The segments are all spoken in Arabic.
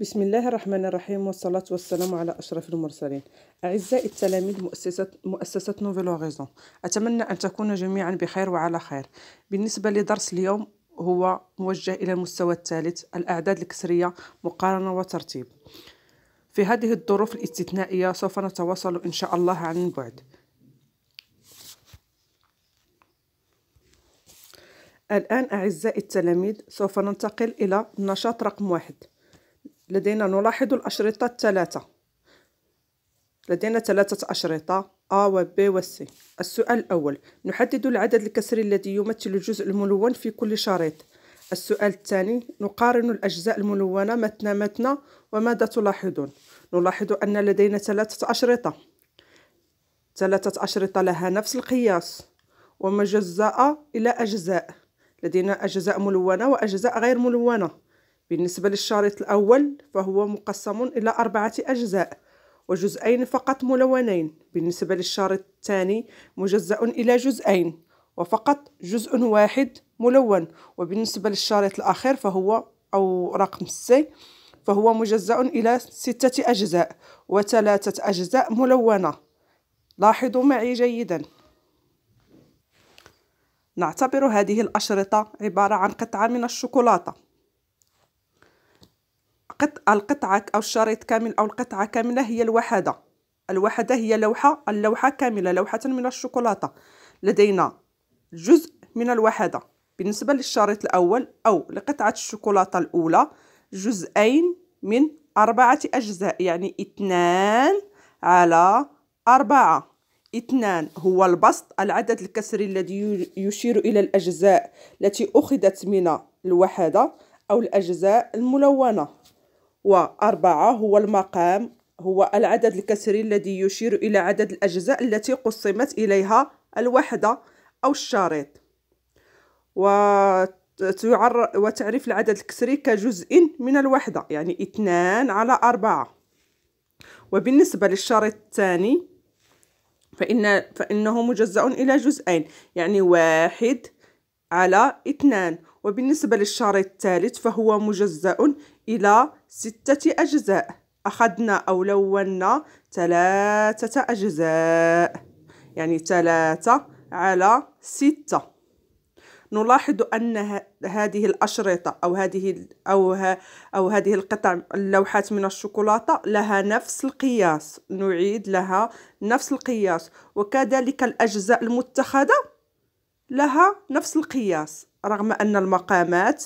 بسم الله الرحمن الرحيم والصلاة والسلام على أشرف المرسلين أعزائي التلاميذ مؤسسة, مؤسسة نوفيل غيزون أتمنى أن تكونوا جميعا بخير وعلى خير بالنسبة لدرس اليوم هو موجه إلى المستوى الثالث الأعداد الكسرية مقارنة وترتيب في هذه الظروف الاستثنائية سوف نتواصل إن شاء الله عن بعد الآن أعزائي التلاميذ سوف ننتقل إلى النشاط رقم واحد لدينا نلاحظ الأشرطة الثلاثة لدينا ثلاثة أشرطة A و B و C السؤال الأول نحدد العدد الكسري الذي يمثل الجزء الملون في كل شريط السؤال الثاني نقارن الأجزاء الملونة متنا متنا وماذا تلاحظون نلاحظ أن لدينا ثلاثة أشرطة ثلاثة أشرطة لها نفس القياس ومجزأة إلى أجزاء لدينا أجزاء ملونة وأجزاء غير ملونة بالنسبة للشريط الأول فهو مقسم إلى أربعة أجزاء وجزئين فقط ملونين بالنسبة للشريط الثاني مجزأ إلى جزئين وفقط جزء واحد ملون وبالنسبة للشريط الأخير فهو أو رقم سي فهو مجزأ إلى ستة أجزاء وثلاثة أجزاء ملونة لاحظوا معي جيدا نعتبر هذه الأشرطة عبارة عن قطعة من الشوكولاتة القطعة, القطعة أو الشريط كامل أو القطعة كاملة هي الوحدة الوحدة هي لوحة اللوحة كاملة لوحة من الشوكولاتة لدينا جزء من الوحدة بالنسبة للشريط الأول أو لقطعة الشوكولاتة الأولى جزئين من أربعة أجزاء يعني اثنان على أربعة اثنان هو البسط العدد الكسري الذي يشير إلى الأجزاء التي أخذت من الوحدة أو الأجزاء الملونة وأربعة هو المقام هو العدد الكسري الذي يشير إلى عدد الأجزاء التي قسمت إليها الوحدة أو الشريط وتعرف العدد الكسري كجزء من الوحدة يعني اثنان على أربعة وبالنسبة للشريط الثاني فإن فإنه مجزأ إلى جزئين يعني واحد على اثنان وبالنسبة للشريط الثالث فهو مجزأ إلى ستة أجزاء أخذنا أو لونا ثلاثة أجزاء يعني ثلاثة على ستة نلاحظ أن هذه الأشرطة أو هذه أو ها أو هذه القطع اللوحات من الشوكولاتة لها نفس القياس نعيد لها نفس القياس وكذلك الأجزاء المتخذة لها نفس القياس رغم أن المقامات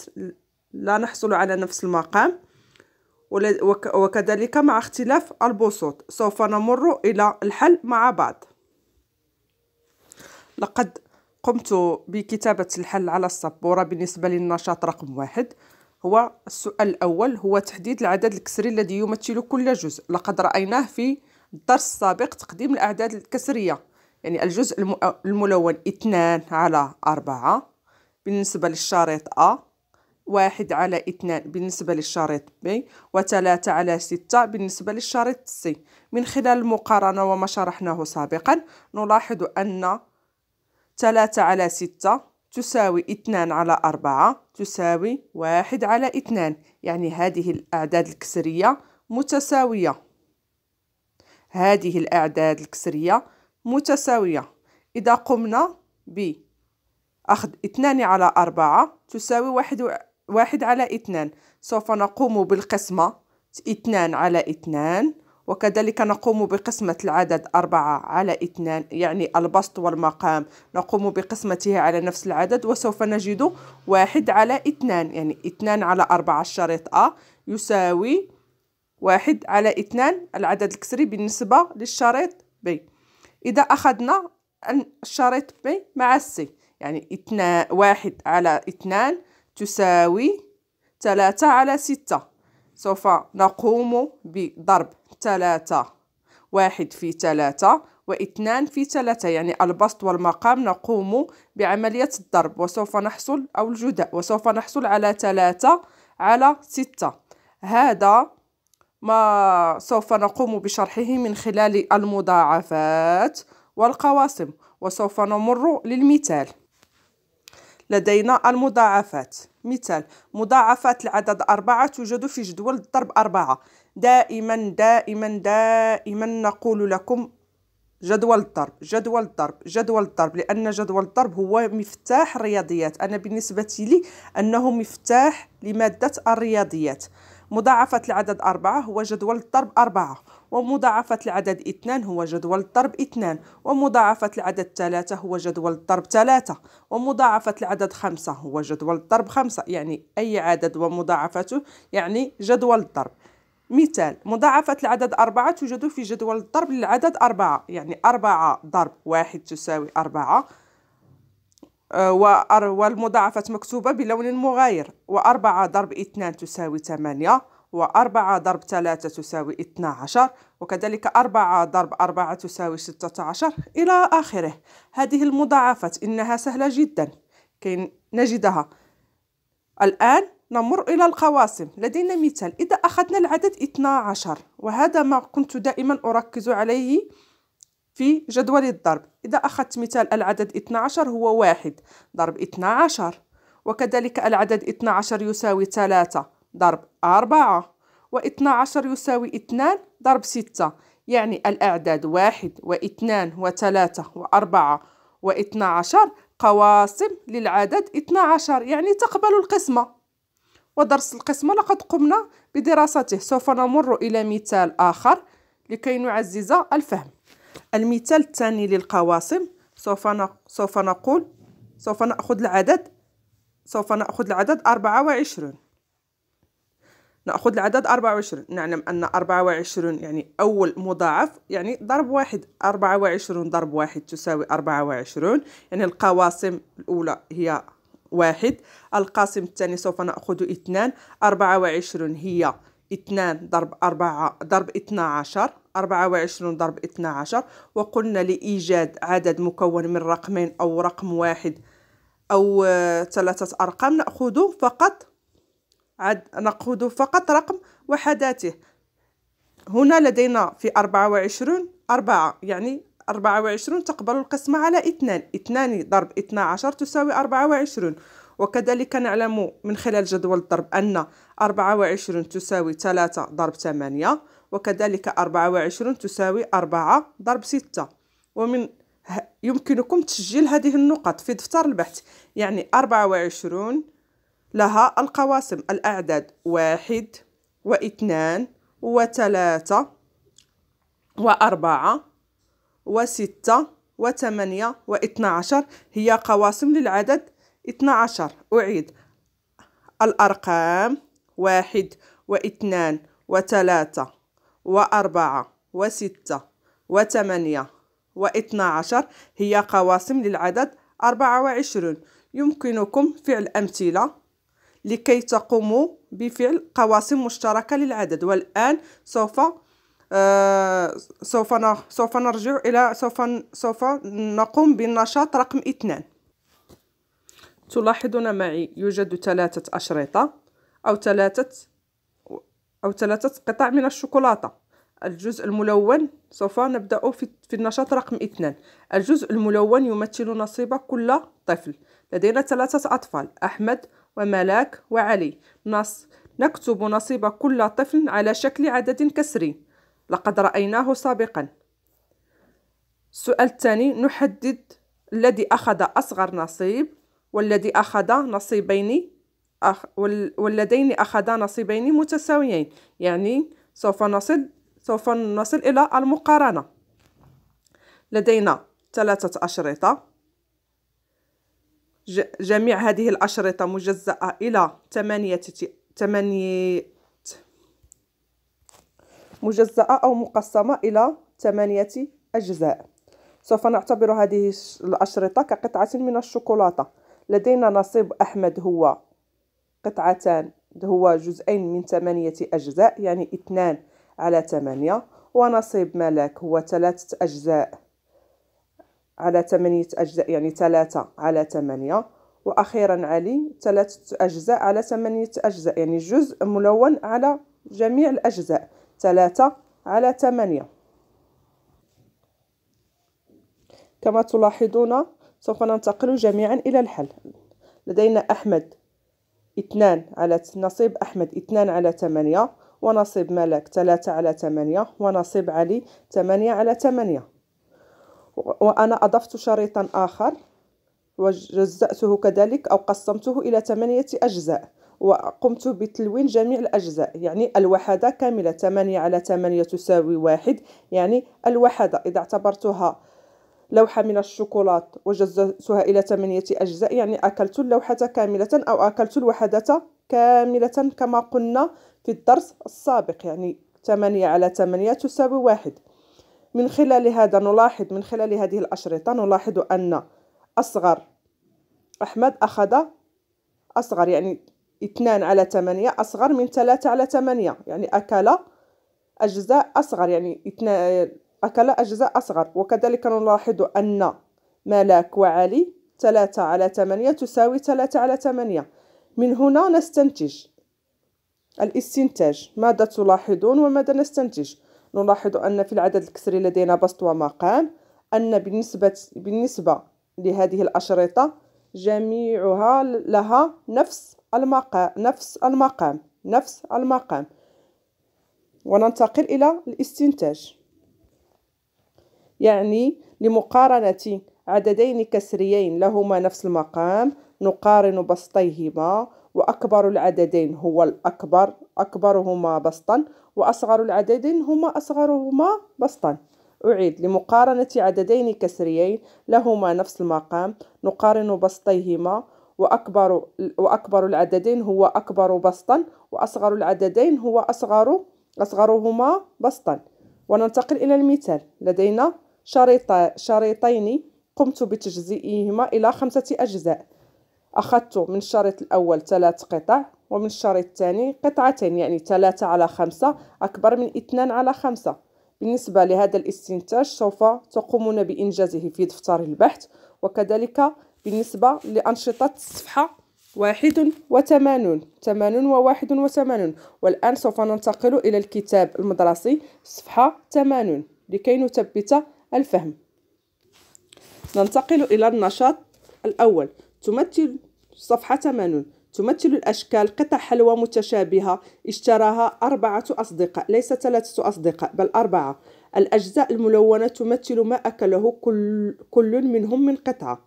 لا نحصل على نفس المقام وكذلك مع اختلاف البسوط سوف نمر إلى الحل مع بعض لقد قمت بكتابة الحل على السبورة بالنسبة للنشاط رقم واحد هو السؤال الأول هو تحديد العدد الكسري الذي يمثل كل جزء لقد رأيناه في الدرس السابق تقديم الأعداد الكسرية يعني الجزء الملون اثنان على أربعة بالنسبة للشريط أ واحد على اثنان بالنسبة للشريط B وثلاثة على ستة بالنسبة للشريط C من خلال المقارنة وما شرحناه سابقا نلاحظ أن ثلاثة على ستة تساوي اثنان على أربعة تساوي واحد على اثنان يعني هذه الأعداد الكسرية متساوية هذه الأعداد الكسرية متساوية إذا قمنا بأخذ اثنان على أربعة تساوي واحد واحد على اثنان سوف نقوم بالقسمة اثنان على اثنان وكذلك نقوم بقسمة العدد أربعة على اثنان يعني البسط والمقام نقوم بقسمته على نفس العدد وسوف نجد واحد على اثنان يعني اثنان على أربعة الشريط أ يساوي واحد على اثنان العدد الكسري بالنسبة للشريط ب إذا أخذنا الشريط ب مع السي يعني اثنان واحد على اثنان تساوي ثلاثة على ستة سوف نقوم بضرب ثلاثة واحد في ثلاثة واثنان في ثلاثة يعني البسط والمقام نقوم بعملية الضرب وسوف نحصل أو الجداء وسوف نحصل على ثلاثة على ستة هذا ما سوف نقوم بشرحه من خلال المضاعفات والقواسم وسوف نمر للمثال لدينا المضاعفات مثال مضاعفات العدد أربعة توجد في جدول الضرب أربعة دائما دائما دائما نقول لكم جدول الضرب جدول الضرب جدول الضرب لأن جدول الضرب هو مفتاح الرياضيات أنا بالنسبة لي أنه مفتاح لمادة الرياضيات مضاعفة العدد أربعة هو جدول الضرب أربعة ومضاعفة العدد 2 هو جدول الضرب 2 ومضاعفة العدد 3 هو جدول الضرب 3 ومضاعفة العدد 5 هو جدول الضرب 5 يعني أي عدد ومضاعفته يعني جدول الضرب مثال مضاعفة العدد أربعة توجد في جدول الضرب للعدد أربعة يعني أربعة ضرب واحد تساوي أربعة آه، والمضاعفة مكتوبة بلون مغاير وأربعة ضرب اثنان تساوي ثمانية و4 ضرب 3 تساوي 12 وكذلك 4 ضرب 4 تساوي 16 إلى آخره هذه المضاعفات إنها سهلة جدا كي نجدها الآن نمر إلى القواسم لدينا مثال إذا أخذنا العدد 12 وهذا ما كنت دائما أركز عليه في جدول الضرب إذا أخذت مثال العدد 12 هو 1 ضرب 12 وكذلك العدد 12 يساوي 3 ضرب أربعة واثنا عشر يساوي اثنان ضرب ستة يعني الأعداد واحد واثنان وثلاثة وأربعة واثنا عشر قواسم للعدد اثنا عشر يعني تقبل القسمة ودرس القسمة لقد قمنا بدراسته سوف نمر إلى مثال آخر لكي نعزز الفهم المثال الثاني للقواسم سوف سوف نقول سوف نأخذ العدد سوف نأخذ العدد أربعة وعشرون نأخذ العدد 24 نعلم أن 24 يعني أول مضاعف يعني ضرب واحد 24 ضرب واحد تساوي 24 يعني القواسم الأولى هي واحد القاسم الثاني سوف نأخذ اثنان 24 هي اثنان ضرب أربعة ضرب اثنا عشر أربعة وعشرون ضرب اثنا عشر وقلنا لإيجاد عدد مكون من رقمين أو رقم واحد أو ثلاثة أرقام نأخذ فقط عاد نقود فقط رقم وحداته هنا لدينا في أربعة وعشرون أربعة يعني أربعة وعشرون تقبل القسمة على اثنان اثنان ضرب اثنا عشر تساوي أربعة وعشرون وكذلك نعلم من خلال جدول الضرب أن أربعة وعشرون تساوي ثلاثة ضرب ثمانية وكذلك أربعة وعشرون تساوي أربعة ضرب ستة ومن يمكنكم تسجيل هذه النقط في دفتر البحث يعني أربعة وعشرون لها القواسم الأعداد واحد واثنان وثلاثة وأربعة وستة وثمانية واثنى عشر هي قواسم للعدد اثنى عشر أعيد الأرقام واحد واثنان وثلاثة وأربعة وستة وثمانية واثنى عشر هي قواسم للعدد أربعة وعشرون يمكنكم فعل أمثلة لكي تقوموا بفعل قواسم مشتركة للعدد والآن سوف آه، سوف سوف نرجع إلى سوف سوف نقوم بالنشاط رقم اثنان تلاحظون معي يوجد ثلاثة أشرطة أو ثلاثة أو ثلاثة قطع من الشوكولاتة الجزء الملون سوف نبدأ في, في النشاط رقم اثنان الجزء الملون يمثل نصيب كل طفل لدينا ثلاثة أطفال أحمد وملاك وعلي نص نكتب نصيب كل طفل على شكل عدد كسري لقد رأيناه سابقا السؤال الثاني نحدد الذي أخذ أصغر نصيب والذي أخذ نصيبين أخ والذين أخذا نصيبين متساويين يعني سوف نصل سوف نصل إلى المقارنة لدينا ثلاثة أشرطة جميع هذه الأشرطة مجزأة إلى ثمانية ثمانية مجزأة أو مقسمة إلى ثمانية أجزاء سوف نعتبر هذه الأشرطة كقطعة من الشوكولاتة لدينا نصيب أحمد هو قطعتان هو جزئين من ثمانية أجزاء يعني اثنان على ثمانية ونصيب ملك هو ثلاثة أجزاء على ثمانية أجزاء يعني ثلاثة على ثمانية وأخيرا علي ثلاثة أجزاء على ثمانية أجزاء يعني جزء ملون على جميع الأجزاء ثلاثة على ثمانية كما تلاحظون سوف ننتقل جميعا إلى الحل لدينا أحمد اثنان على نصيب أحمد اثنان على ثمانية ونصيب ملك ثلاثة على ثمانية ونصيب علي ثمانية على ثمانية وأنا أضفت شريطا آخر وجزأته كذلك أو قسمته إلى ثمانية أجزاء وقمت بتلوين جميع الأجزاء يعني الوحدة كاملة 8 على 8 تساوي واحد يعني الوحدة إذا اعتبرتها لوحة من الشوكولات وجزأتها إلى ثمانية أجزاء يعني أكلت اللوحة كاملة أو أكلت الوحدة كاملة كما قلنا في الدرس السابق يعني 8 على 8 تساوي واحد من خلال هذا نلاحظ من خلال هذه الأشرطة نلاحظ أن أصغر أحمد أخذ أصغر يعني اثنان على ثمانية أصغر من ثلاثة على ثمانية يعني أكل أجزاء أصغر يعني اثنان أكل أجزاء أصغر وكذلك نلاحظ أن ملاك وعلي ثلاثة على ثمانية تساوي ثلاثة على ثمانية من هنا نستنتج الاستنتاج ماذا تلاحظون وماذا نستنتج نلاحظ أن في العدد الكسري لدينا بسط ومقام أن بالنسبة, بالنسبة لهذه الأشرطة جميعها لها نفس المقام نفس المقام نفس المقام وننتقل إلى الاستنتاج يعني لمقارنة عددين كسريين لهما نفس المقام نقارن بسطيهما وأكبر العددين هو الأكبر أكبرهما بسطا وأصغر العددين هما أصغرهما بسطا أعيد لمقارنة عددين كسريين لهما نفس المقام نقارن بسطيهما وأكبر, وأكبر العددين هو أكبر بسطا وأصغر العددين هو أصغر أصغرهما بسطا وننتقل إلى المثال لدينا شريط شريطين قمت بتجزئهما إلى خمسة أجزاء أخذت من الشريط الأول ثلاث قطع ومن الشريط الثاني قطعتين يعني 3 على 5 أكبر من 2 على 5 بالنسبة لهذا الاستنتاج سوف تقومون بإنجازه في دفتر البحث وكذلك بالنسبة لأنشطة الصفحة واحد وثمانون ثمانون وواحد وثمانون والآن سوف ننتقل إلى الكتاب المدرسي صفحة ثمانون لكي نثبت الفهم ننتقل إلى النشاط الأول تمثل صفحة 80 تمثل الأشكال قطع حلوى متشابهة اشتراها أربعة أصدقاء ليس ثلاثة أصدقاء بل أربعة الأجزاء الملونة تمثل ما أكله كل, كل منهم من قطعة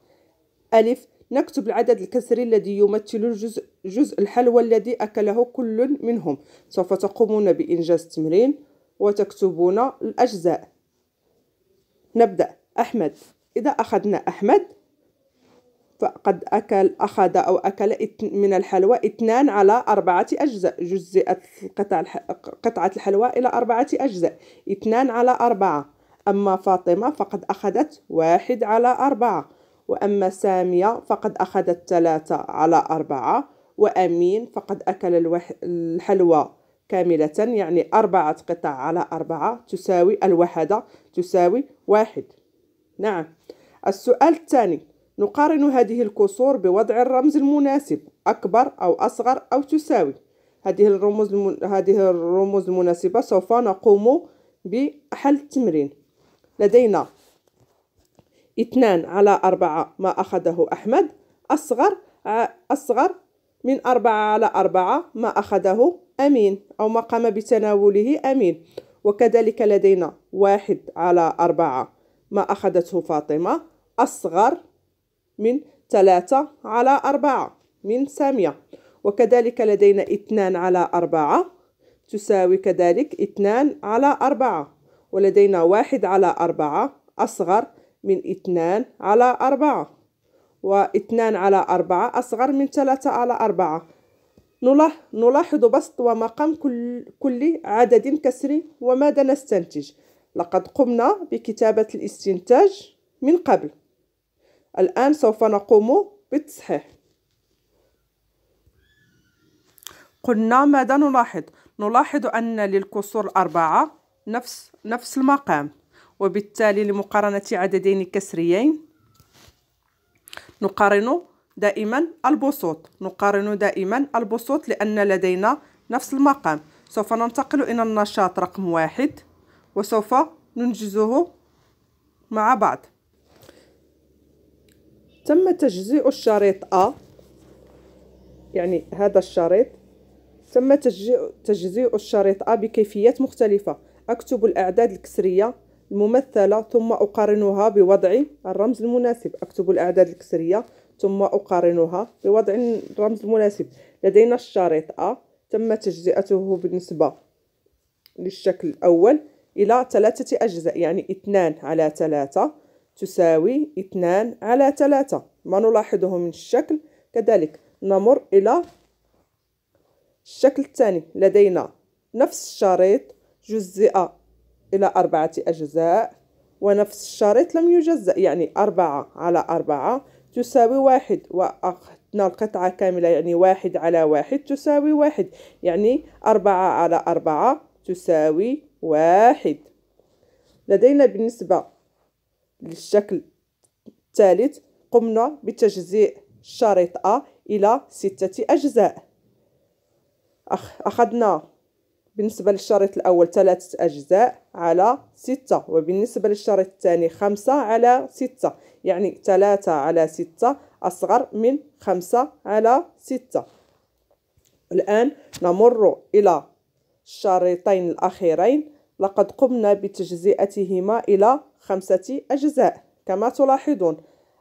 ألف نكتب العدد الكسري الذي يمثل الجزء جزء الحلوى الذي أكله كل منهم سوف تقومون بإنجاز التمرين وتكتبون الأجزاء نبدأ أحمد إذا أخذنا أحمد فقد أكل أخذ أو أكل من الحلوى اثنان على أربعة أجزاء جزئت قطع قطعة الحلوى إلى أربعة أجزاء اثنان على أربعة أما فاطمة فقد أخذت واحد على أربعة وأما سامية فقد أخذت ثلاثة على أربعة وأمين فقد أكل الوح... الحلوى كاملة يعني أربعة قطع على أربعة تساوي الوحدة تساوي واحد نعم السؤال الثاني نقارن هذه الكسور بوضع الرمز المناسب أكبر أو أصغر أو تساوي هذه الرموز هذه الرموز المناسبة سوف نقوم بحل التمرين لدينا اثنان على أربعة ما أخذه أحمد أصغر أصغر من أربعة على أربعة ما أخذه أمين أو ما قام بتناوله أمين وكذلك لدينا واحد على أربعة ما أخذته فاطمة أصغر من ثلاثة على أربعة من سامية وكذلك لدينا اثنان على أربعة تساوي كذلك اثنان على أربعة ولدينا واحد على أربعة أصغر من اثنان على أربعة واثنان على أربعة أصغر من ثلاثة على أربعة نلاحظ بسط ومقام كل, كل عدد كسري وماذا نستنتج لقد قمنا بكتابة الاستنتاج من قبل الآن سوف نقوم بالتصحيح قلنا ماذا نلاحظ نلاحظ أن للكسور الأربعة نفس نفس المقام وبالتالي لمقارنة عددين كسريين نقارن دائما البسوط نقارن دائما البسوط لأن لدينا نفس المقام سوف ننتقل إلى النشاط رقم واحد وسوف ننجزه مع بعض تم تجزئ الشريط أ يعني هذا الشريط تم تجزئ الشريط أ بكيفيات مختلفة أكتب الأعداد الكسرية الممثلة ثم أقارنها بوضع الرمز المناسب أكتب الأعداد الكسرية ثم أقارنها بوضع الرمز المناسب لدينا الشريط أ تم تجزئته بالنسبة للشكل الأول إلى ثلاثة أجزاء يعني اثنان على ثلاثة تساوي اثنان على ثلاثة ما نلاحظه من الشكل كذلك نمر إلى الشكل الثاني لدينا نفس الشريط جزئ إلى أربعة أجزاء ونفس الشريط لم يجزأ يعني أربعة على أربعة تساوي واحد وأخذنا القطعة كاملة يعني واحد على واحد تساوي واحد يعني أربعة على أربعة تساوي واحد لدينا بالنسبة للشكل الثالث قمنا بتجزيء شريط أ إلى ستة أجزاء أخذنا بالنسبة للشريط الأول ثلاثة أجزاء على ستة وبالنسبة للشريط الثاني خمسة على ستة يعني ثلاثة على ستة أصغر من خمسة على ستة الآن نمر إلى الشريطين الأخيرين لقد قمنا بتجزئتهما إلى خمسة أجزاء كما تلاحظون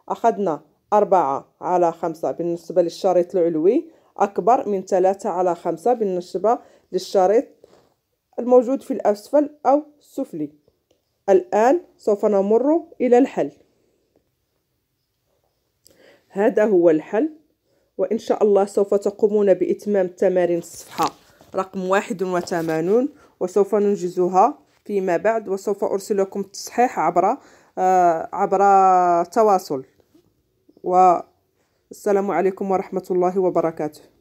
أخذنا أربعة على خمسة بالنسبة للشريط العلوي أكبر من ثلاثة على خمسة بالنسبة للشريط الموجود في الأسفل أو السفلي الآن سوف نمر إلى الحل هذا هو الحل وإن شاء الله سوف تقومون بإتمام تمارين الصفحة رقم واحد وثمانون وسوف ننجزها فيما بعد وسوف أرسلكم التصحيح عبر آه، عبر تواصل والسلام عليكم ورحمة الله وبركاته